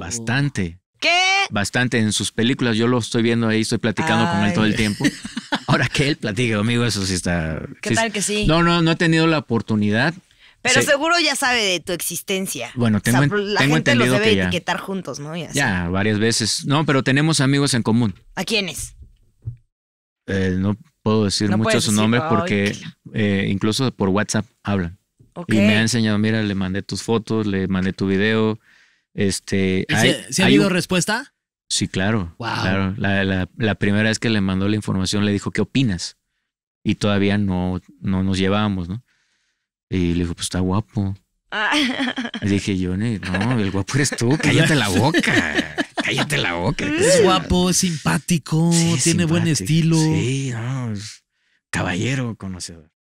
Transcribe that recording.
Bastante. ¿Qué? Bastante en sus películas. Yo lo estoy viendo ahí, estoy platicando con él todo el tiempo. Ahora que él platique conmigo, eso sí está. ¿Qué tal que sí? No, no, no he tenido la oportunidad. Pero seguro ya sabe de tu existencia. Bueno, tengo, o la gente entendido los debe etiquetar juntos, ¿no? Ya, varias veces. No, pero tenemos amigos en común. ¿A quiénes? Eh, no puedo decir mucho su nombre porque eh, incluso por WhatsApp hablan. Y me ha enseñado, mira, le mandé tus fotos, le mandé tu video. Este, hay, ha habido respuesta? Sí, claro. La, primera vez que le mandó la información le dijo, ¿qué opinas? Y todavía no, nos llevábamos, ¿no? Y le dijo, pues está guapo. Ah. dije, yo, no, el guapo eres tú, cállate la boca. Cállate la boca. Es guapo, es simpático, tiene buen estilo. Sí, no, caballero conocedor.